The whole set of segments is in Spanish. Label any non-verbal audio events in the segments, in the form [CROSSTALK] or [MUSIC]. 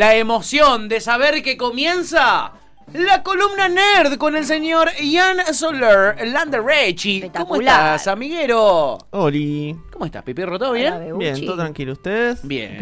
la emoción de saber que comienza la columna nerd con el señor Ian Soler Landerechi. ¿Cómo estás, amiguero? Oli. ¿Cómo estás, Pipirro? ¿Todo bien? Bien, todo tranquilo. ¿Ustedes? Bien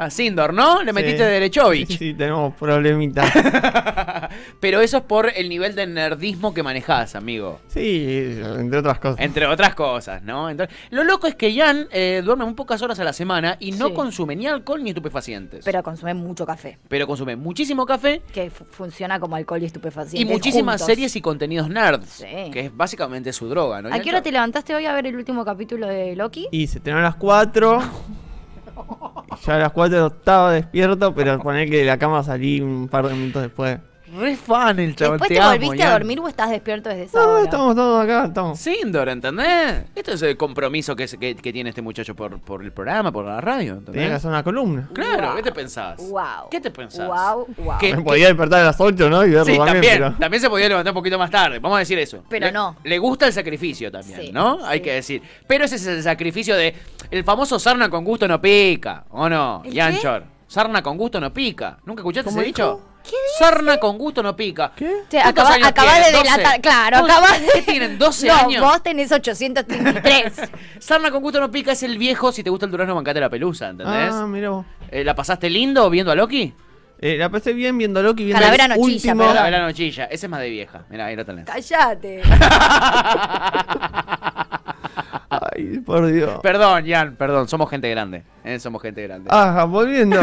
a Sindor, ¿no? Le metiste de Derechovich. Sí, tenemos problemita. [LAUGHS] Pero eso es por el nivel de nerdismo que manejás, amigo. Sí, entre otras cosas. Entre otras cosas, ¿no? lo loco es que Jan eh, duerme muy pocas horas a la semana y no consume ni alcohol ni estupefacientes. Pero consume mucho café. Pero consume muchísimo café. Que funciona como alcohol y estupefacientes. Y muchísimas series y contenidos nerds. Que es básicamente su droga, ¿no? ¿A qué hora te levantaste hoy a ver el último capítulo de Loki? Y se terminó a las 4. [LAUGHS] Ya a las 4 estaba despierto, pero poner que de la cama salí un par de minutos después. Re fan el chaval. ¿Después te, volviste a dormir o estás despierto desde esa No, estamos todos acá, estamos. Síndor, ¿entendés? Esto es el compromiso que, tiene este muchacho por, el programa, por la radio, Tiene que hacer una columna. Claro, ¿qué te pensabas? Wow. ¿Qué te pensabas? Wow, wow. Me podía despertar a las 8, ¿no? Y verlo Sí, también, también, también se podía levantar un poquito más tarde, vamos a decir eso. Pero no. Le gusta el sacrificio también, ¿no? Hay que decir. Pero ese es el sacrificio de el famoso sarna con gusto no pica, ¿o no? Yanchor. Sarna con gusto no pica. ¿Nunca escuchaste ese dicho? ¿Qué Sarna con gusto no pica. ¿Qué? Acabas acaba, de delatar. Claro, acabas de. ¿Qué tienen? ¿12 no, Vos tenés 833. [LAUGHS] Sarna con gusto no pica es el viejo. Si te gusta el durazno, bancate la pelusa, ¿entendés? Ah, mira vos. Eh, ¿La pasaste lindo viendo a Loki? Eh, la pasé bien viendo a Loki. Viendo Calavera la nochilla, último... Perdón. Calavera nochilla. Ese es más de vieja. Mira, ahí lo tenés. Cállate. [LAUGHS] por Dios. Perdón, Jan, perdón, somos gente grande. ¿eh? somos gente grande. Ah, volviendo,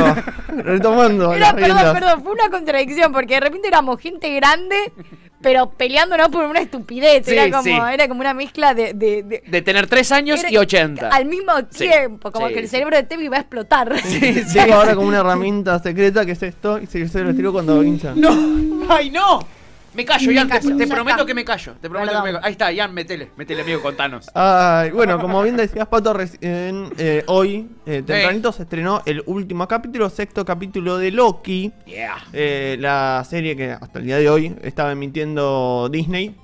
[LAUGHS] retomando. perdón, perdón, fue una contradicción porque de repente éramos gente grande, pero peleándonos por una estupidez. era, como, una mezcla de. De, tener 3 años y 80. Al mismo tiempo, como que el cerebro de Tevi va a explotar. Sí, [LAUGHS] sí. ahora como una herramienta secreta que es esto y se lo tiro cuando hincha. ¡No! ¡Ay, no! Me callo, te, prometo que me callo. Te prometo que me callo. Ahí está, Ian, metele, metele, amigo, contanos. Ay, bueno, como bien decías, Pato, recién, eh, hoy, eh, tempranito, se estrenó el último capítulo, sexto capítulo de Loki. Eh, la serie que hasta el día de hoy estaba emitiendo Disney,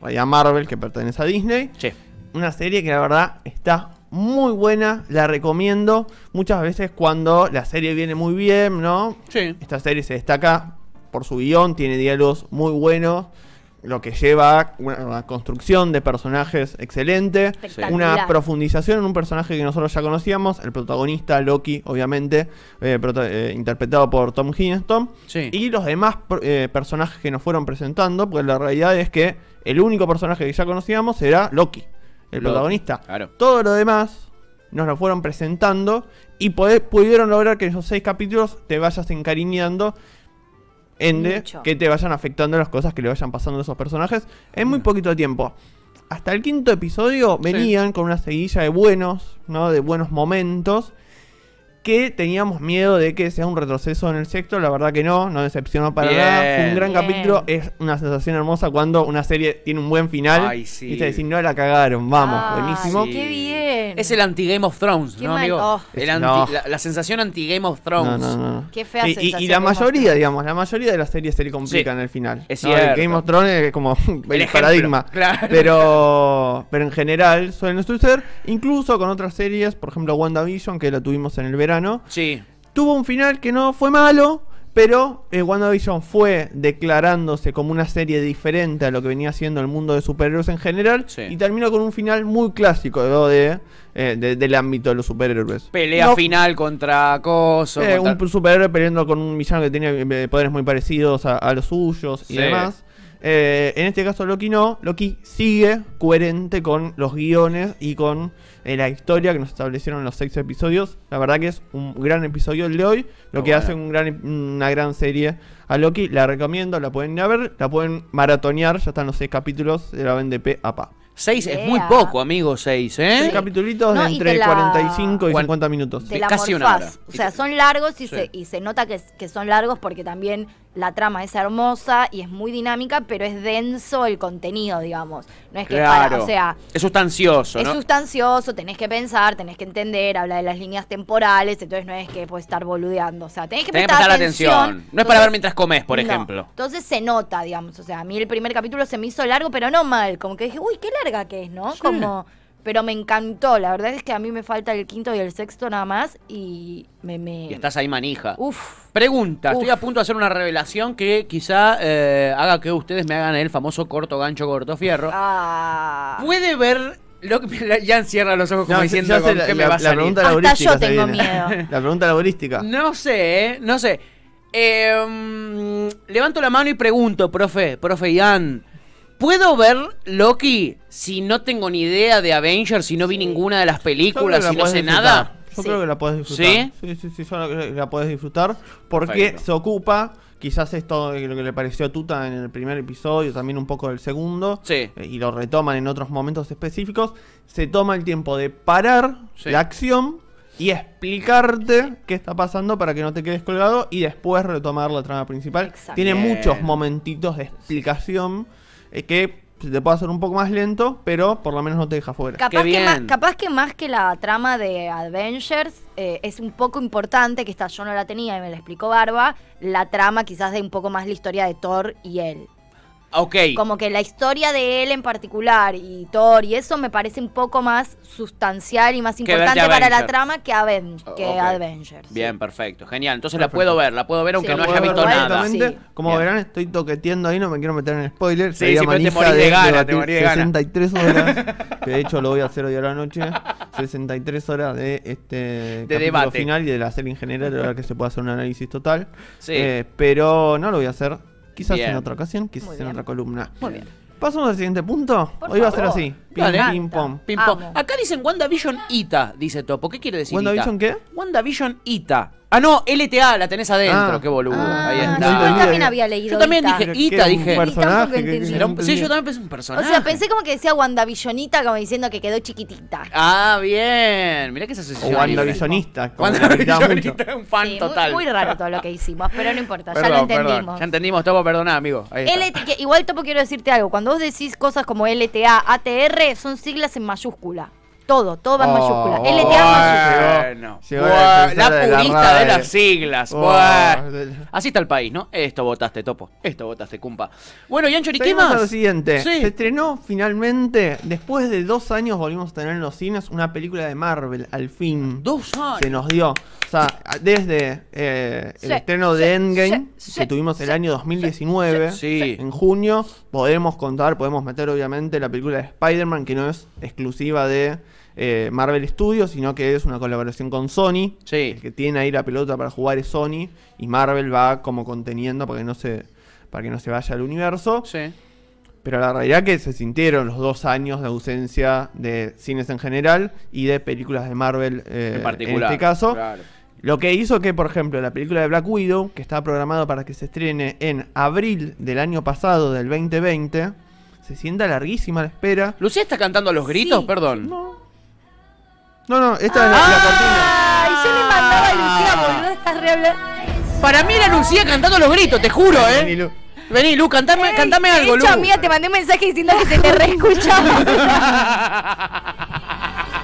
Raya Marvel, que pertenece a Disney. Sí. Una serie que la verdad está muy buena, la recomiendo. Muchas veces cuando la serie viene muy bien, ¿no? Sí. Esta serie se destaca por su guión, tiene diálogos muy buenos, lo que lleva a una construcción de personajes excelente, una profundización en un personaje que nosotros ya conocíamos, el protagonista Loki, obviamente, eh, eh, interpretado por Tom Hiddleston, y los demás eh, personajes que nos fueron presentando, porque la realidad es que el único personaje que ya conocíamos era Loki, el protagonista. Todo lo demás nos lo fueron presentando y pudieron lograr que en esos seis capítulos te vayas encariñando ende que te vayan afectando las cosas que le vayan pasando a esos personajes en muy mm. poquito tiempo. Hasta el quinto episodio venían con una seguilla de buenos, ¿no? De buenos momentos que teníamos miedo de que sea un retroceso en el sexto, la verdad que no, no decepcionó para nada, fue un gran capítulo, es una sensación hermosa cuando una serie tiene un buen final y te decís, no la cagaron, vamos, buenísimo. ¡Qué bien! Es el anti-Game of Thrones, ¿no, amigo? La, sensación anti-Game of Thrones. Qué fea y, sensación. Y, la mayoría, digamos, la mayoría de las series se le complican en el final. Es El Game of Thrones es como [LAUGHS] el, paradigma. Pero, pero en general suelen suceder, incluso con otras series, por ejemplo WandaVision, que la tuvimos en el verano, Sí. Tuvo un final que no fue malo, pero eh, WandaVision fue declarándose como una serie diferente a lo que venía siendo el mundo de superhéroes en general. Y terminó con un final muy clásico de, eh, del ámbito de los superhéroes. Pelea final contra Coso. Eh, un superhéroe peleando con un villano que tenía poderes muy parecidos a, los suyos y demás. Eh, en este caso Loki no, Loki sigue coherente con los guiones y con eh, la historia que nos establecieron los seis episodios. La verdad que es un gran episodio el de hoy, lo que hace un gran, una gran serie a Loki. La recomiendo, la pueden ir ver, la pueden maratonear, ya están los seis capítulos, de la ven de P a pa. seis es muy poco, amigo, seis ¿eh? Sí. de entre 45 y 50 minutos. Casi una hora. O sea, son largos y, se, y se nota que, que, son largos porque también la trama es hermosa y es muy dinámica, pero es denso el contenido, digamos. No es que claro. o sea, es sustancioso, Es sustancioso, tenés que pensar, tenés que entender, habla de las líneas temporales, entonces no es que puedes estar boludeando, o sea, tenés que tenés prestar, atención. No es para ver mientras comes, por ejemplo. Entonces se nota, digamos, o sea, a mí el primer capítulo se me hizo largo, pero no mal, como que dije, "Uy, qué larga que es", ¿no? Como pero me encantó. La verdad es que a mí me falta el quinto y el sexto nada más y me... Y estás ahí manija. Uf. Pregunta, estoy a punto de hacer una revelación que quizá eh, haga que ustedes me hagan el famoso corto gancho, corto fierro. Ah. ¿Puede ver lo que, ya [LAUGHS] cierra los ojos como diciendo que me va a salir? La pregunta laborística yo tengo miedo. [LAUGHS] la pregunta laborística. No sé, eh, no sé. Eh, mm, levanto la mano y pregunto, profe, profe Ian... ¿Puedo ver Loki si no tengo ni idea de Avengers, si no vi ninguna de las películas, si no sé nada? Yo creo que la puedes disfrutar. ¿Sí? Sí, sí, la puedes disfrutar porque se ocupa quizás esto lo que le pareció a Tuta en el primer episodio, también un poco del segundo, eh, y lo retoman en otros momentos específicos, se toma el tiempo de parar la acción y explicarte qué está pasando para que no te quedes colgado y después retomar la trama principal. Tiene muchos momentitos de explicación. Es que te puede hacer un poco más lento, pero por lo menos no te deja fuera. Capaz, que, más, que la trama de Avengers eh, es un poco importante, que esta yo no la tenía y me la explicó Barba, la trama quizás de un poco más la historia de Thor y él. Como que la historia de él en particular y Thor y eso me parece un poco más sustancial y más importante para la trama que, Avengers. Bien, perfecto. Genial. Entonces la puedo ver, la puedo ver aunque no haya visto nada. Como verán, estoy toqueteando ahí, no me quiero meter en spoilers. Sí, sí, de, 63 horas, [LAUGHS] que de hecho lo voy a hacer hoy a la noche. 63 horas de este de final y de la serie en general, de la que se puede hacer un análisis total. Eh, pero no lo voy a hacer Quizás en otra ocasión, quizás en otra columna. Muy bien. Pasamos al siguiente punto. Hoy va a ser así. Pim, pim, pom. pim pom. Acá dicen WandaVision Ita, dice Topo. ¿Qué quiere decir? ¿WandaVision qué? WandaVision Ita. Ah, no, LTA la tenés adentro, ah. qué boludo. Ah, Ahí está. yo también había leído Yo también dije Ita, dije. un sí, yo también pensé un O sea, pensé como que decía guandavillonita, como diciendo que quedó chiquitita. Ah, bien. Mirá que esa O WandaVisionista, es un fan total. muy- Muy, raro todo lo que hicimos, pero no importa, ya lo entendimos. Ya entendimos, Topo, perdoná, amigo. igual Topo quiero decirte algo, cuando vos decís cosas como LTA, ATR, son siglas en mayúscula. Todo, todo va en mayúscula. LTA bueno, la purista de, las siglas. Oh, Así está el país, ¿no? Esto votaste, Topo. Esto votaste, Cumpa. Bueno, y qué más? A siguiente. Se estrenó finalmente, después de dos años volvimos a tener en los cines una película de Marvel, al fin. Dos años. Se nos dio. O sea, desde eh, el estreno de Endgame, que tuvimos el año 2019, en junio, podemos contar, podemos meter obviamente la película de Spider-Man, que no es exclusiva de... Eh, Marvel Studios, sino que es una colaboración con Sony. El que tiene ahí la pelota para jugar es Sony y Marvel va como conteniendo para que no se, para que no se vaya al universo. Pero la realidad es que se sintieron los dos años de ausencia de cines en general y de películas de Marvel eh, en, este caso. Lo que hizo que, por ejemplo, la película de Black Widow, que estaba programada para que se estrene en abril del año pasado, del 2020, se sienta larguísima la espera. ¿Lucía está cantando a los gritos? Perdón. No. No, no, esta es la, la cortina. Ay, yo le mandaba a Lucía, ah. boludo, estás re hablando. Para mí era Lucía cantando los gritos, te juro, eh. Vení, Lu, cantame, cantame algo, hecho, Lu. te mandé un mensaje diciendo que se te reescuchaba.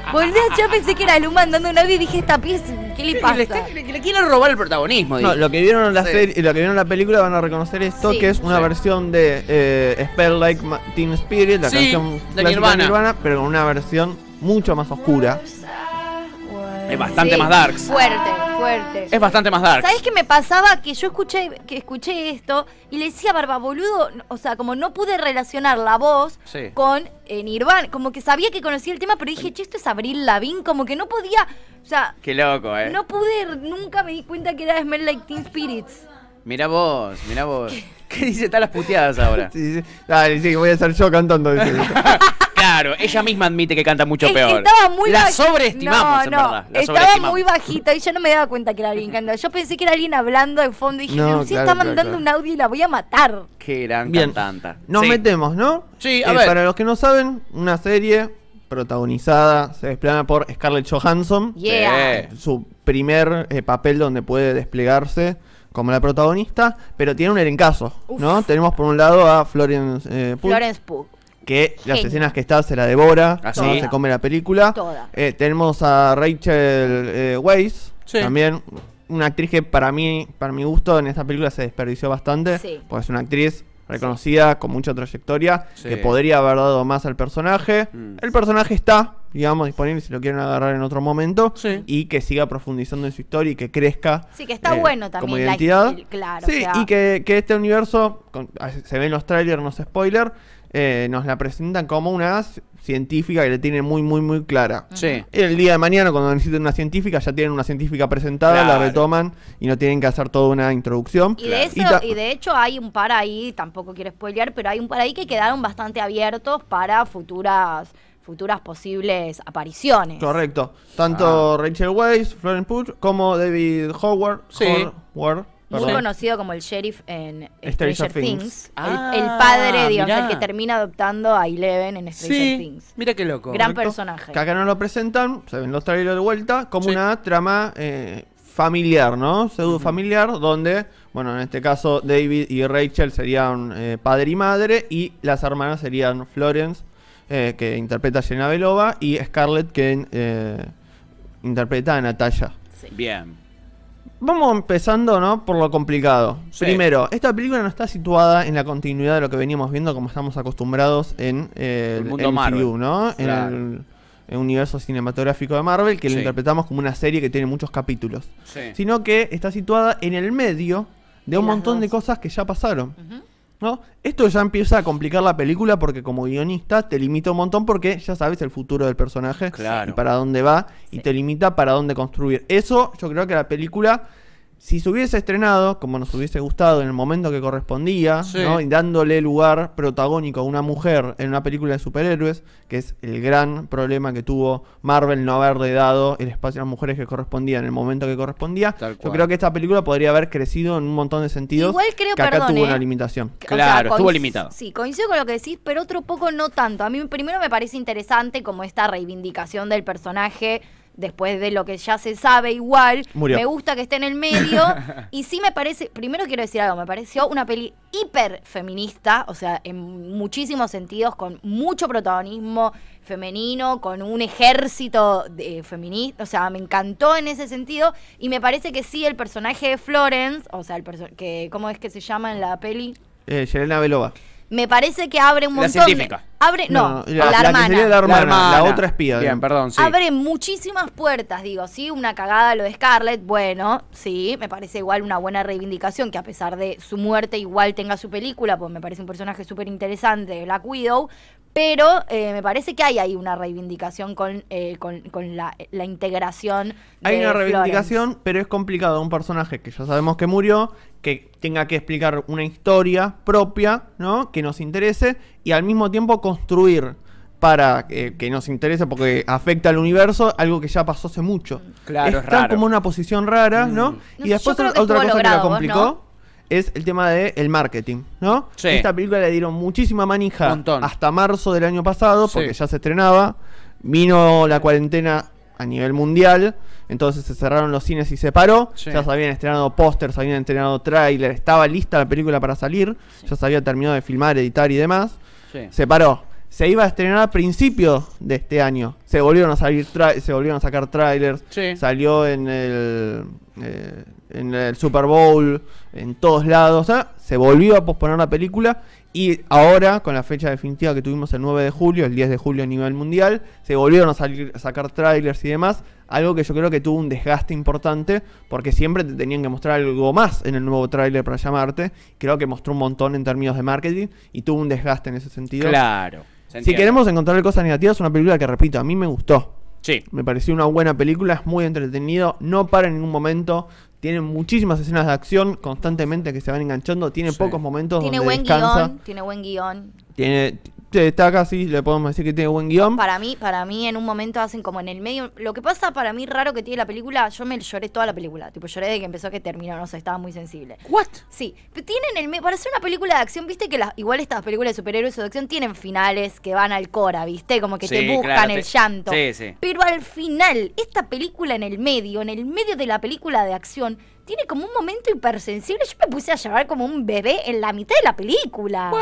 [LAUGHS] boludo, yo pensé que era Lu mandando un audio y dije, esta pieza, ¿qué le pasa? Le, quieren robar el protagonismo. No, lo que, vieron en la serie, lo que vieron la película van a reconocer esto, que es una versión de eh, Spell Like Teen Spirit, la canción de Nirvana, pero con una versión mucho más oscura. Es bastante más dark Fuerte, fuerte. Es bastante más dark ¿Sabes qué me pasaba? Que yo escuché, que escuché esto y le decía barba, boludo, o sea, como no pude relacionar la voz con en eh, Nirvana. Como que sabía que conocía el tema, pero dije, che, esto es Abril Lavín. Como que no podía, o sea... Qué loco, ¿eh? No pude, nunca me di cuenta que era Smell Like Teen Spirits. Mira vos, mira vos. [LAUGHS] ¿Qué, dice? Está las puteadas ahora. [LAUGHS] sí, sí. Dale, sí, voy a estar yo cantando. [LAUGHS] Claro, ella misma admite que canta mucho peor. muy la sobreestimamos, estaba muy bajita y yo no me daba cuenta que era alguien cantando. Yo pensé que era alguien hablando de fondo y dije, no, está mandando un audio y la voy a matar. Qué gran Bien. cantanta. Nos metemos, ¿no? Sí, a eh, Para los que no saben, una serie protagonizada, se desplana por Scarlett Johansson. Su primer eh, papel donde puede desplegarse como la protagonista, pero tiene un erencazo ¿no? Tenemos por un lado a Florence eh, Florence Pugh que las escenas que está se la devora, Así. Ah, se come la película. Eh, tenemos a Rachel eh, también una actriz que para mí, para mi gusto, en esta película se desperdició bastante, pues es una actriz reconocida, con mucha trayectoria, que podría haber dado más al personaje. Mm. El personaje está, digamos, disponible si lo quieren agarrar en otro momento y que siga profundizando en su historia y que crezca. Sí, que está eh, bueno también. Como identidad. sí, y que, este universo, se ven los trailers, no spoilers... spoiler, eh, nos la presentan como una científica que le tiene muy, muy, muy clara. El día de mañana, cuando necesiten una científica, ya tienen una científica presentada, la retoman y no tienen que hacer toda una introducción. Y de, hecho hay un par ahí, tampoco quiero spoilear, pero hay un par ahí que quedaron bastante abiertos para futuras futuras posibles apariciones. Correcto. Tanto ah. Rachel Weisz, Florence Pugh, como David Howard. Sí. Howard muy conocido como el sheriff en Stranger, Things. Ah, el, padre, digamos, el que termina adoptando a Eleven en Stranger Things. Mira qué loco. Gran personaje. Que acá no lo presentan, se ven los trailers de vuelta, como una trama eh, familiar, ¿no? Pseudo familiar, donde, bueno, en este caso David y Rachel serían eh, padre y madre, y las hermanas serían Florence, eh, que interpreta a Jenna Belova, y Scarlett, que interpreta a Natalia. Sí. Bien. Vamos empezando, ¿no? Por lo complicado. Primero, esta película no está situada en la continuidad de lo que veníamos viendo como estamos acostumbrados en eh, el, MCU, ¿no? En el, universo cinematográfico de Marvel, que lo interpretamos como una serie que tiene muchos capítulos. Sino que está situada en el medio de un montón de cosas que ya pasaron. ¿no? Esto ya empieza a complicar la película porque como guionista te limita un montón porque ya sabes el futuro del personaje y para dónde va y te limita para dónde construir. Eso yo creo que la película si se hubiese estrenado, como nos hubiese gustado en el momento que correspondía, ¿no? y dándole lugar protagónico a una mujer en una película de superhéroes, que es el gran problema que tuvo Marvel no haberle dado el espacio a las mujeres que correspondía en el momento que correspondía, yo creo que esta película podría haber crecido en un montón de sentidos. Igual creo que acá tuvo ¿eh? una limitación. Claro, estuvo limitado. Sí, coincido con lo que decís, pero otro poco no tanto. A mí primero me parece interesante como esta reivindicación del personaje después de lo que ya se sabe igual. Me gusta que esté en el medio. [LAUGHS] y sí me parece, primero quiero decir algo, me pareció una peli hiper feminista, o sea, en muchísimos sentidos, con mucho protagonismo femenino, con un ejército de feminista, o sea, me encantó en ese sentido. Y me parece que sí, el personaje de Florence, o sea, el que, ¿cómo es que se llama en la peli? Eh, Yelena Belova me parece que abre un montón. La abre, no, la, hermana. La, otra espía. Bien, perdón, Abre muchísimas puertas, digo, sí, una cagada lo de Scarlett, bueno, sí, me parece igual una buena reivindicación que a pesar de su muerte igual tenga su película, pues me parece un personaje súper interesante, Black Widow, pero eh, me parece que hay ahí una reivindicación con, eh, con, con la, la, integración. hay una reivindicación, pero es complicado. Un personaje que ya sabemos que murió que tenga que explicar una historia propia, ¿no? Que nos interese y al mismo tiempo construir para eh, que nos interese porque afecta al universo algo que ya pasó hace mucho. Claro, Está es raro. como una posición rara, mm. ¿no? y después otra cosa que la complicó es el tema del el marketing, ¿no? Esta película le dieron muchísima manija hasta marzo del año pasado porque ya se estrenaba, vino la cuarentena a nivel mundial entonces se cerraron los cines y se paró. Ya se habían estrenado pósters, habían estrenado tráiler, estaba lista la película para salir, ya se había terminado de filmar, editar y demás. Se paró. Se iba a estrenar a principios de este año. Se volvieron a salir se volvieron a sacar trailers. Salió en el eh, en el Super Bowl, en todos lados. Se volvió a posponer la película y ahora, con la fecha definitiva que tuvimos el 9 de julio, el 10 de julio a nivel mundial, se volvieron a, salir, a sacar trailers y demás. Algo que yo creo que tuvo un desgaste importante, porque siempre te tenían que mostrar algo más en el nuevo trailer para llamarte. Creo que mostró un montón en términos de marketing y tuvo un desgaste en ese sentido. Claro. Si queremos encontrar cosas negativas, es una película que, repito, a mí me gustó. Sí. Me pareció una buena película, es muy entretenido, no para en ningún momento tiene muchísimas escenas de acción constantemente que se van enganchando, tiene pocos momentos tiene buen descansa. Guión, tiene buen guión. Tiene está sí, le podemos decir que tiene buen guión. Para mí, para mí en un momento hacen como en el medio. Lo que pasa para mí raro que tiene la película, yo me lloré toda la película. Tipo, lloré de que empezó que terminó, no sé, estaba muy sensible. ¿What? Sí. Pero tienen el medio. Para ser una película de acción, viste que las, igual estas películas de superhéroes o de acción tienen finales que van al cora, viste, como que te buscan el llanto. Sí, sí. Pero al final, esta película en el medio, en el medio de la película de acción, tiene como un momento hipersensible. Yo me puse a llorar como un bebé en la mitad de la película.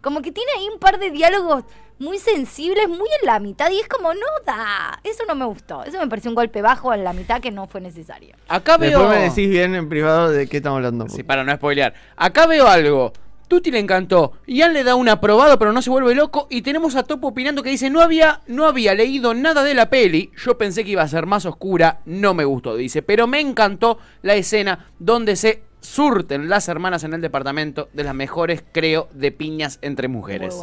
Como que tiene ahí un par de diálogos muy sensibles, muy en la mitad. Y es como, no da. Eso no me gustó. Eso me pareció un golpe bajo en la mitad que no fue necesario. Acá veo. Después me decís bien en privado de qué estamos hablando. Sí, para no spoilear. Acá veo algo. Tuti le encantó. ya le da un aprobado, pero no se vuelve loco. Y tenemos a Topo opinando que dice: No había, no había leído nada de la peli. Yo pensé que iba a ser más oscura. No me gustó, dice. Pero me encantó la escena donde se surten las hermanas en el departamento de las mejores, creo, de piñas entre mujeres.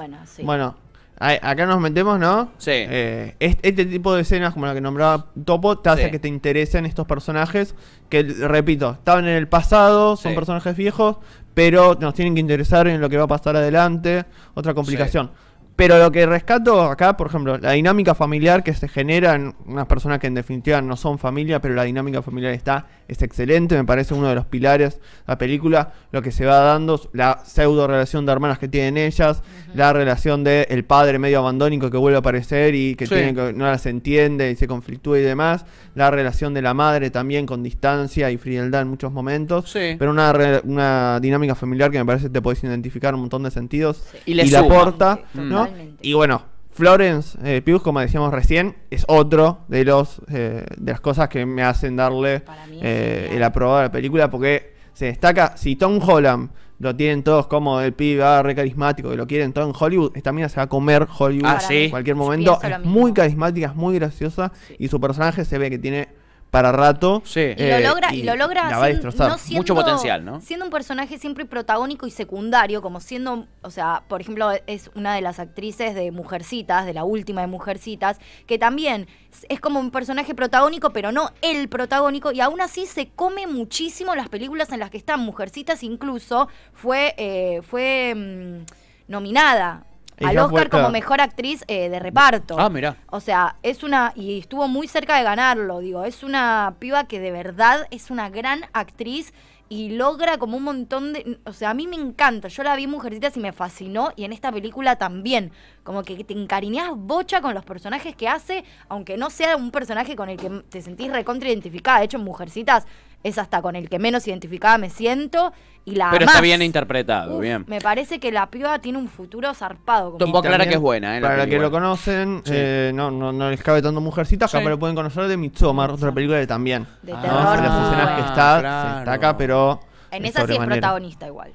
Bueno, acá nos metemos, ¿no? Sí. Eh, este, tipo de escenas, como la que nombraba Topo, te hace que te interesen estos personajes que, repito, estaban en el pasado, son personajes viejos, pero nos tienen que interesar en lo que va a pasar adelante. Otra complicación. Pero lo que rescato acá, por ejemplo, la dinámica familiar que se genera en unas personas que en definitiva no son familia, pero la dinámica familiar está, es excelente, me parece uno de los pilares de la película, lo que se va dando, la pseudo relación de hermanas que tienen ellas, la relación del el padre medio abandónico que vuelve a aparecer y que, no las entiende y se conflictúa y demás, la relación de la madre también con distancia y frialdad en muchos momentos, pero una, una dinámica familiar que me parece que te podés identificar un montón de sentidos y, y la aporta, ¿no? Y bueno, Florence Pugh, eh, como decíamos recién, es otro de los eh, de las cosas que me hacen darle eh, el aprobado a la película, porque se destaca, si Tom Holland lo tienen todos como el pibe ah, re carismático, que lo quieren todo en Hollywood, esta mina se va a comer Hollywood ah, en cualquier momento. Es muy carismática, es muy graciosa y su personaje se ve que tiene para rato. Sí. y lo eh, logra, y, lo logra la va a destrozar. Mucho potencial, ¿no? Siendo un personaje siempre protagónico y secundario, como siendo, o sea, por ejemplo, es una de las actrices de Mujercitas, de la última de Mujercitas, que también es como un personaje protagónico, pero no el protagónico, y aún así se come muchísimo las películas en las que están Mujercitas, incluso fue, eh, fue mm, nominada al Oscar como mejor actriz eh, de reparto. Ah, mira. O sea, es una. Y estuvo muy cerca de ganarlo, digo. Es una piba que de verdad es una gran actriz y logra como un montón de... O sea, a mí me encanta. Yo la vi Mujercitas y me fascinó. Y en esta película también. Como que te encariñas bocha con los personajes que hace, aunque no sea un personaje con el que te sentís recontra identificada. De hecho, en Mujercitas es hasta con el que menos identificada me siento y la Pero está bien interpretado, bien. Me parece que la piba tiene un futuro zarpado. Tampoco que es buena, ¿eh? Para los que lo conocen, eh, no, no, les cabe tanto mujercita, me pero pueden conocer de Mitsomar, otra película de también. De terror. las escenas que ah, está, se destaca, pero. En esa sí es protagonista igual.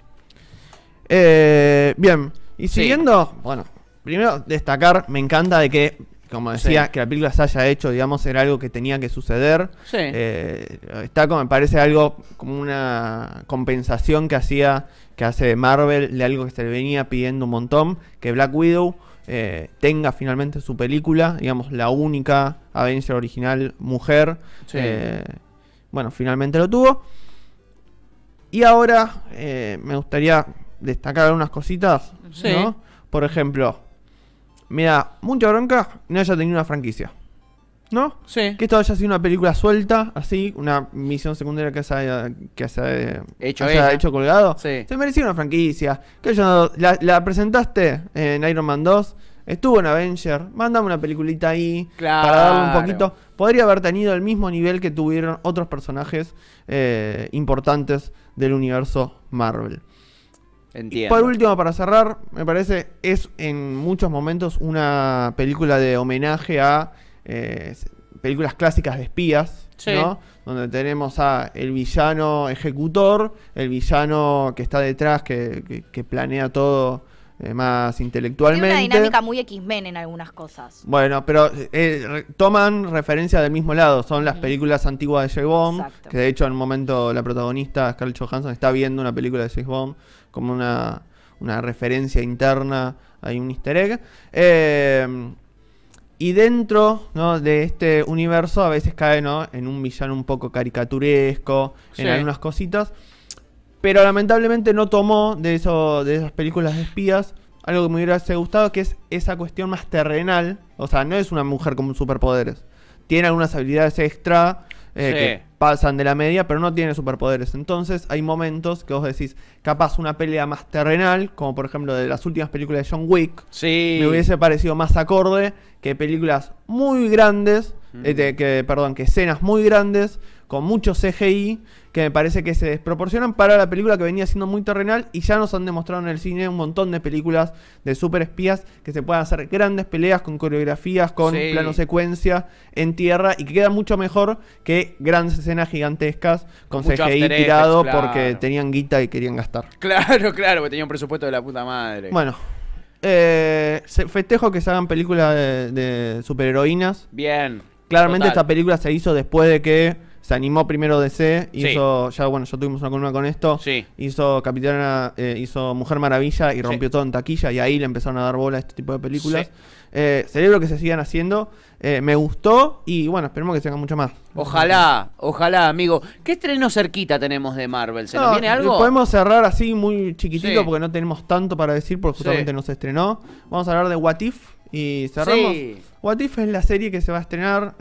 Eh, bien, y siguiendo, bueno, primero destacar, me encanta de que como decía, que la película se haya hecho, digamos, era algo que tenía que suceder. Sí. Eh, está como, me parece algo como una compensación que hacía, que hace Marvel de algo que se le venía pidiendo un montón, que Black Widow eh, tenga finalmente su película, digamos, la única Avenger original mujer. Eh, bueno, finalmente lo tuvo. Y ahora me gustaría destacar algunas cositas, Por ejemplo, me da mucha bronca no haya tenido una franquicia. ¿No? Sí. Que esto haya sido una película suelta, así, una misión secundaria que se haya, hecho, colgado. Sí. Se merecía una franquicia. Que la, presentaste en Iron Man 2, estuvo en Avenger, mandame una peliculita ahí para darle un poquito. Podría haber tenido el mismo nivel que tuvieron otros personajes eh, importantes del universo Marvel. Y por último, para cerrar, me parece es en muchos momentos una película de homenaje a eh, películas clásicas de espías, ¿no? Donde tenemos a el villano ejecutor, el villano que está detrás, que, planea todo eh, más intelectualmente. Tiene una dinámica muy X-Men en algunas cosas. Bueno, pero eh, toman referencia del mismo lado. Son las mm. películas antiguas de j Bond, que de hecho en un momento la protagonista, Scarlett Johansson, está viendo una película de j Bond como una, referencia interna, hay un easter egg. Em, y dentro de este universo a veces cae en un villano un poco caricaturesco, en algunas cositas. Pero lamentablemente no tomó de, eso, de esas películas de espías algo que me hubiera gustado, que es esa cuestión más terrenal. O sea, no es una mujer con superpoderes. Tiene algunas habilidades extra eh, que pasan de la media, pero no tienen superpoderes. Entonces hay momentos que vos decís, capaz una pelea más terrenal, como por ejemplo de las últimas películas de John Wick, me hubiese parecido más acorde que películas muy grandes, eh, que, perdón, que escenas muy grandes con mucho CGI que me parece que se desproporcionan para la película que venía siendo muy terrenal y ya nos han demostrado en el cine un montón de películas de superespías que se pueden hacer grandes peleas con coreografías, con plano secuencia en tierra y que queda mucho mejor que grandes escenas gigantescas con, CGI tirado porque tenían guita y querían gastar. Claro, claro, que tenían un presupuesto de la puta madre. Bueno. Eh, festejo que se hagan películas de, superheroínas. Bien. Claramente esta película se hizo después de que se animó primero DC, hizo, ya bueno, ya tuvimos una columna con esto, hizo Capitana, eh, hizo Mujer Maravilla y rompió todo en taquilla y ahí le empezaron a dar bola a este tipo de películas. Eh, celebro que se sigan haciendo, eh, me gustó y bueno, esperemos que se hagan mucho más. Ojalá, ojalá, amigo. ¿Qué estreno cerquita tenemos de Marvel? ¿Se nos viene algo? Podemos cerrar así muy chiquitito porque no tenemos tanto para decir porque justamente nos estrenó. Vamos a hablar de What If y cerramos. What If es la serie que se va a estrenar.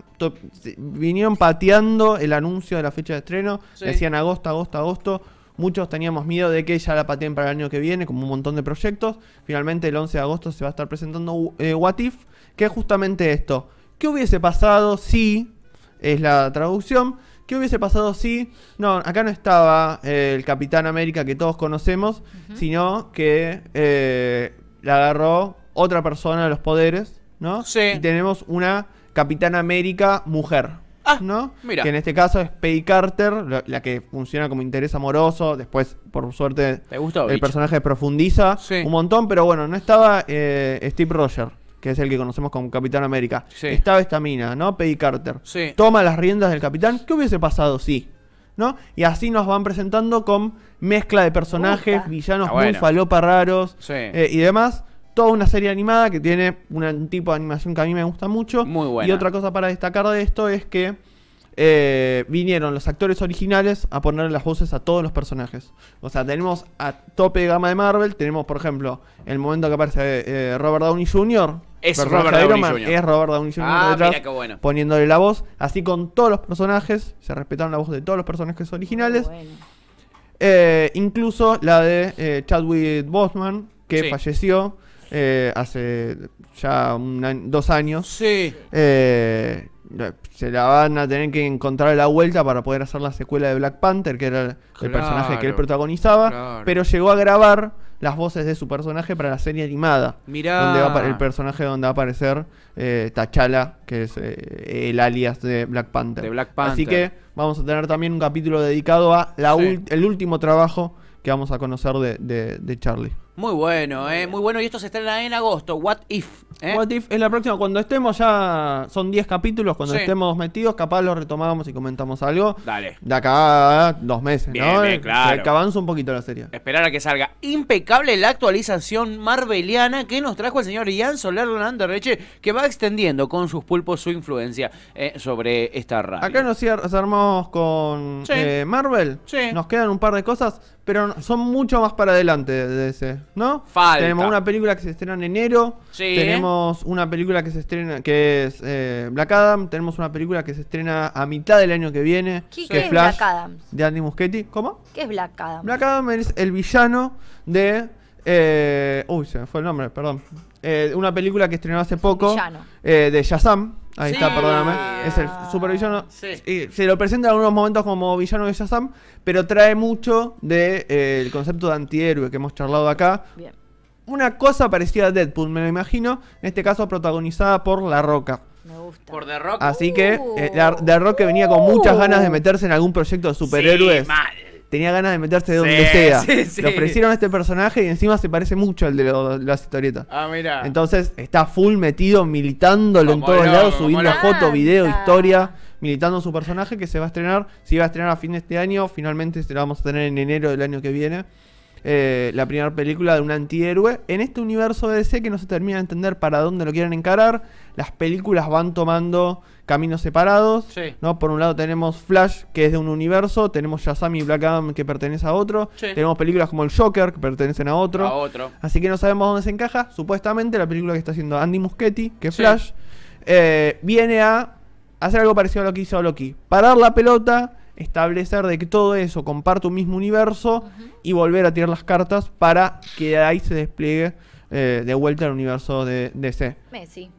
vinieron pateando el anuncio de la fecha de estreno. Decían agosto, agosto, agosto. Muchos teníamos miedo de que ya la pateen para el año que viene, como un montón de proyectos. Finalmente, el 11 de agosto se va a estar presentando uh, eh, What If, que es justamente esto. ¿Qué hubiese pasado si.? Es la traducción. ¿Qué hubiese pasado si.? No, acá no estaba eh, el Capitán América que todos conocemos, sino que eh, la agarró otra persona de los poderes ¿no? Sí. Y tenemos una Capitán América mujer. Ah, ¿no? Mira. Que en este caso es Peggy Carter, la, que funciona como interés amoroso. Después, por suerte, el personaje profundiza un montón, pero bueno, no estaba eh, Steve Roger, que es el que conocemos como Capitán América. Estaba esta mina, ¿no? Peggy Carter. Toma las riendas del capitán. ¿Qué hubiese pasado Sí. ¿No? Y así nos van presentando con mezcla de personajes, villanos ah, raros eh, y demás toda una serie animada que tiene un tipo de animación que a mí me gusta mucho. Muy buena. Y otra cosa para destacar de esto es que eh, vinieron los actores originales a ponerle las voces a todos los personajes. O sea, tenemos a tope de gama de Marvel, tenemos, por ejemplo, el momento que aparece eh, Robert Downey Jr. Es Robert Downey Jr. Ah, poniéndole la voz. Así con todos los personajes, se respetaron la voz de todos los personajes originales. Eh, incluso la de Chadwick Boseman, que falleció eh, hace ya dos años. Eh, se la van a tener que encontrar a la vuelta para poder hacer la secuela de Black Panther, que era el personaje que él protagonizaba, pero llegó a grabar las voces de su personaje para la serie animada. Donde va el personaje donde va a aparecer eh, T'Challa, que es eh, el alias de Black Panther. Así que vamos a tener también un capítulo dedicado a el último trabajo que vamos a conocer de Charlie. Muy bueno, ¿eh? Muy bueno. Y esto se estrena en agosto. What If. ¿eh? What If es la próxima. Cuando estemos ya. Son 10 capítulos. Cuando estemos metidos, capaz lo retomamos y comentamos algo. Dale. De acá a dos meses, ¿no? Bien, claro. Que avanza un poquito la serie. Esperar a que salga impecable la actualización Marveliana que nos trajo el señor Ian Soler Reche, que va extendiendo con sus pulpos su influencia eh, sobre esta raza. Acá nos armamos con eh, Marvel. Nos quedan un par de cosas pero son mucho más para adelante de ese, ¿no? Tenemos una película que se estrena en enero. Tenemos una película que se estrena, que es eh, Black Adam. Tenemos una película que se estrena a mitad del año que viene. ¿Qué, que es Black Adam? De Andy Muschietti. ¿Cómo? ¿Qué es Black Adam? Black Adam es el villano de... Eh, uy, se me fue el nombre, perdón. Eh, una película que estrenó hace poco. Villano. de Shazam. Ahí está, perdóname. Es el ah. supervillano. y se lo presenta en algunos momentos como villano de Shazam, pero trae mucho del eh, concepto de antihéroe que hemos charlado acá. Bien. Una cosa parecida a Deadpool, me lo imagino. En este caso, protagonizada por La Roca. Me gusta. Por The Rock. Así que eh, uh. The Rock venía con muchas ganas de meterse en algún proyecto de superhéroes. Sí, tenía ganas de meterse de donde sea. Lo [LAUGHS] ofrecieron a este personaje y encima se parece mucho al de las historietas. Ah, mira. Entonces está full metido, militándolo en todos lados, subiendo fotos, foto, video, historia, militando su personaje que se va a estrenar. Si va a estrenar a fin de este año, finalmente se lo vamos a tener en enero del año que viene. Eh, la primera película de un antihéroe. En este universo de DC que no se termina de entender para dónde lo quieren encarar, las películas van tomando caminos separados. ¿no? Por un lado tenemos Flash, que es de un universo, tenemos Shazam y Black Adam, que pertenece a otro, tenemos películas como El Joker, que pertenecen a otro. Así que no sabemos dónde se encaja. Supuestamente la película que está haciendo Andy Muschietti, que es Flash, eh, viene a hacer algo parecido a lo que hizo Loki. Parar la pelota establecer de que todo eso comparte un mismo universo y volver a tirar las cartas para que ahí se despliegue eh, de vuelta al universo de, DC.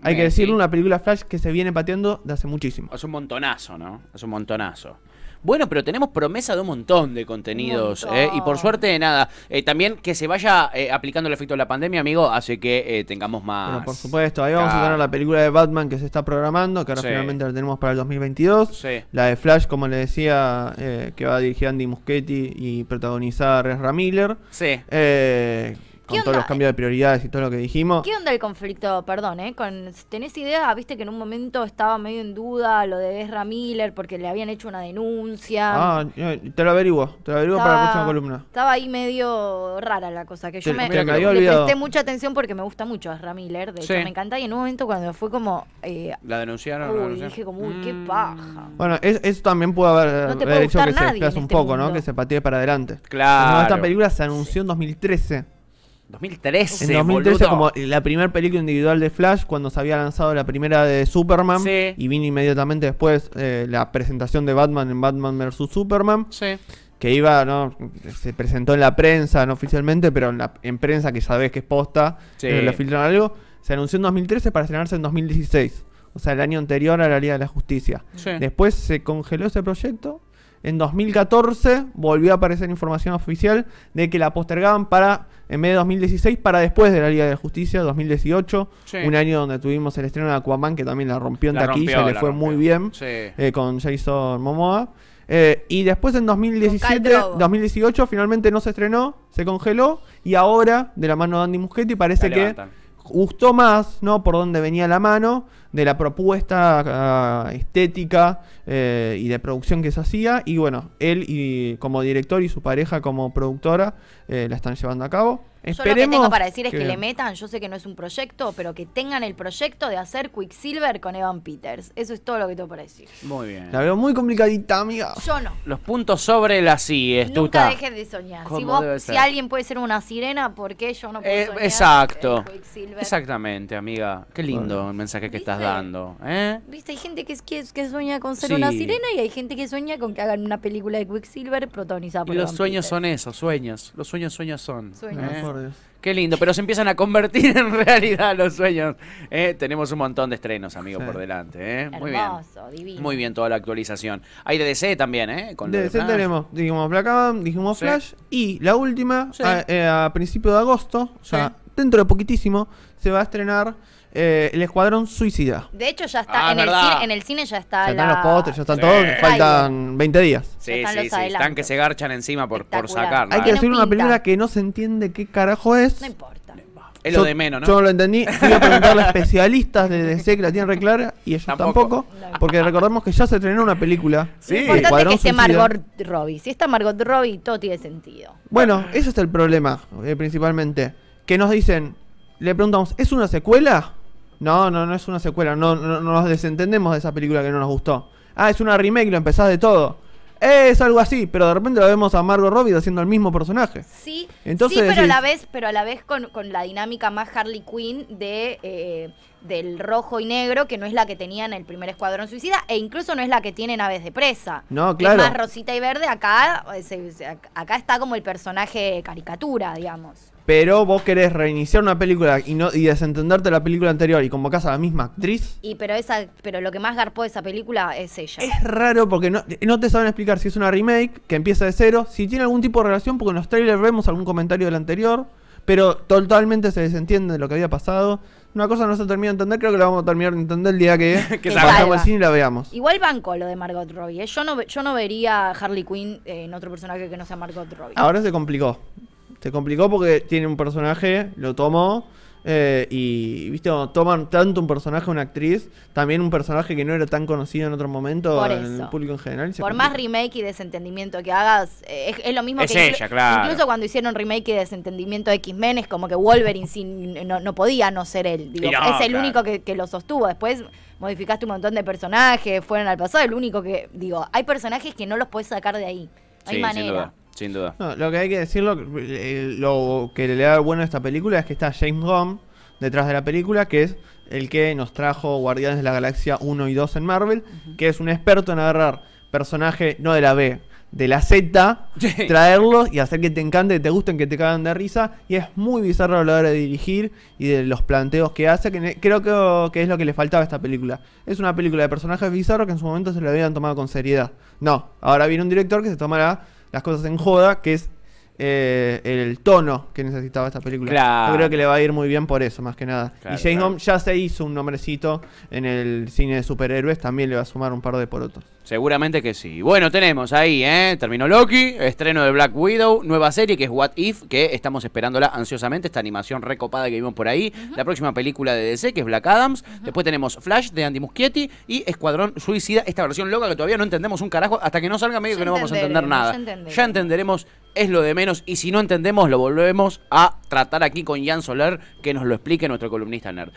Hay que decirlo, una película Flash que se viene pateando de hace muchísimo. Es un montonazo, ¿no? Es un montonazo. Bueno, pero tenemos promesa de un montón de contenidos. Eh, y por suerte, nada. Eh, también que se vaya eh, aplicando el efecto de la pandemia, amigo, hace que eh, tengamos más. Bueno, por supuesto. Ahí vamos a tener la película de Batman que se está programando, que ahora finalmente la tenemos para el 2022. Sí. La de Flash, como le decía, que va a dirigir Andy Muschietti y protagonizar a Ramiller. Miller. Sí. Eh con todos los cambios de prioridades y todo lo que dijimos. ¿Qué onda el conflicto? Perdón, ¿eh? Con, ¿Tenés idea? Viste que en un momento estaba medio en duda lo de Ezra Miller porque le habían hecho una denuncia. Ah, eh, te lo averiguo, te lo averiguo para la próxima columna. Estaba ahí medio rara la cosa, que yo me, presté mucha atención porque me gusta mucho Ezra Miller, de hecho me encanta y en un momento cuando fue como... Eh, la denunciaron. Uy, dije como, uy, qué mm. paja. Bueno, eso también pudo haber, hecho que se un este poco, ¿no? Que se patee para adelante. Claro. esta película se anunció en 2013. 2013. En 2013 como la primera película individual de Flash, cuando se había lanzado la primera de Superman. Y vino inmediatamente después eh, la presentación de Batman en Batman vs. Superman. Que iba, ¿no? Se presentó en la prensa, no oficialmente, pero en, la, prensa que sabes que es posta, sí. Eh, algo. Se anunció en 2013 para estrenarse en 2016. O sea, el año anterior a la Liga de la Justicia. Después se congeló ese proyecto en 2014 volvió a aparecer información oficial de que la postergaban para, en medio de 2016, para después de la Liga de Justicia, 2018, un año donde tuvimos el estreno de Aquaman, que también la rompió en taquilla, le fue muy bien, eh, con Jason Momoa. Eh, y después en 2017, 2018 finalmente no se estrenó, se congeló y ahora de la mano de Andy Muschietti parece que gustó más, ¿no? Por donde venía la mano de la propuesta ah, estética eh, y de producción que se hacía. Y bueno, él y, como director y su pareja como productora eh, la están llevando a cabo yo lo que tengo para decir es que, le metan, yo sé que no es un proyecto, pero que tengan el proyecto de hacer Quicksilver con Evan Peters. Eso es todo lo que tengo para decir. Muy bien. La veo muy complicadita, amiga. Yo no. Los puntos sobre las sí, Nunca dejes de soñar. Si, si, alguien puede ser una sirena, ¿por qué yo no puedo eh, eh Quicksilver? Exacto. Exactamente, amiga. Qué lindo el mensaje que estás dando. ¿eh? Viste, hay gente que, sueña con ser una sirena y hay gente que sueña con que hagan una película de Quicksilver protagonizada por y Los sueños son esos sueños. Los sueños, sueños son. ¿eh? Qué lindo, pero se empiezan a convertir en realidad los sueños. Eh, tenemos un montón de estrenos, amigo, por delante. Eh. Muy bien. Muy bien toda la actualización. Hay de DC también, ¿eh? Con DC tenemos, dijimos Black Adam, dijimos Flash. Y la última, eh, a, principio de agosto, o sea, dentro de poquitísimo, se va a estrenar eh, el Escuadrón Suicida. De hecho, ya está. Ah, en, el cine, en el cine ya está. Ya están los postres, ya están todos. Faltan 20 días. Sí, sí, sí. Están que se garchan encima por, por sacar Hay que decir una película que no se entiende qué carajo es. No importa. Es lo de menos, ¿no? Yo no lo entendí. Fui a preguntarle a especialistas de DC que la tienen reclara y ella Tampoco. porque recordemos que ya se estrenó una película. Sí. importante es que esté Margot Robbie. Si está Margot Robbie, todo tiene sentido. Bueno, ese es el problema, eh, principalmente. Que nos dicen, le preguntamos, ¿es una secuela? No, no, no es una secuela. No, no, nos desentendemos de esa película que no nos gustó. Ah, es una remake, lo empezás de todo. es algo así, pero de repente lo vemos a Margot Robbie haciendo el mismo personaje. Sí, pero, a la vez, pero a la vez con, la dinámica más Harley Quinn de, eh, del rojo y negro, que no es la que tenían el primer Escuadrón Suicida, e incluso no es la que tienen Aves de Presa. No, claro. Es más rosita y verde, acá, eh, acá está como el personaje caricatura, digamos pero vos querés reiniciar una película y no y desentenderte de la película anterior y convocás a la misma actriz. Y pero esa pero lo que más garpó de esa película es ella. Es raro porque no, no te saben explicar si es una remake que empieza de cero, si tiene algún tipo de relación porque en los trailers vemos algún comentario del anterior, pero totalmente se desentiende de lo que había pasado. Una cosa no se termina de entender, creo que la vamos a terminar de entender el día que, [LAUGHS] que salgamos al cine y la veamos. Igual banco lo de Margot Robbie. ¿eh? Yo, no, yo no vería a Harley Quinn eh, en otro personaje que no sea Margot Robbie. Ahora se complicó. Se complicó porque tiene un personaje, lo tomó. Eh, y, viste, toman tanto un personaje, una actriz, también un personaje que no era tan conocido en otro momento en el público en general. Por más remake y desentendimiento que hagas, eh, es, lo mismo que. Ella, claro. Incluso cuando hicieron remake y desentendimiento de X-Men, es como que Wolverine sin, no, podía no ser él. es el único que, lo sostuvo. Después modificaste un montón de personajes, fueron al pasado. El único que. Digo, hay personajes que no los puedes sacar de ahí. No hay manera. Sin duda. No, lo que hay que decirlo, eh, lo que le da bueno a esta película es que está James Gunn detrás de la película, que es el que nos trajo Guardianes de la Galaxia 1 y 2 en Marvel, que es un experto en agarrar personaje no de la B, de la Z, [LAUGHS] traerlos y hacer que te encante, que te gusten, que te cagan de risa. Y es muy bizarro a la hora de dirigir y de los planteos que hace, que creo que, que, es lo que le faltaba a esta película. Es una película de personajes bizarros que en su momento se lo habían tomado con seriedad. No, ahora viene un director que se tomará las cosas en joda, que es eh, el tono que necesitaba esta película. Claro. Yo creo que le va a ir muy bien por eso, más que nada. y James ya se hizo un nombrecito en el cine de superhéroes, también le va a sumar un par de porotos. Seguramente que sí. Bueno, tenemos ahí, ¿eh? Terminó Loki, estreno de Black Widow, nueva serie que es What If, que estamos esperándola ansiosamente, esta animación recopada que vimos por ahí. La próxima película de DC, que es Black Adams. Después tenemos Flash de Andy Muschietti y Escuadrón Suicida, esta versión loca que todavía no entendemos un carajo. Hasta que no salga medio que no vamos a entender nada. ya entenderemos es lo de menos y si no entendemos lo volvemos a tratar aquí con Jan Soler que nos lo explique nuestro columnista nerd.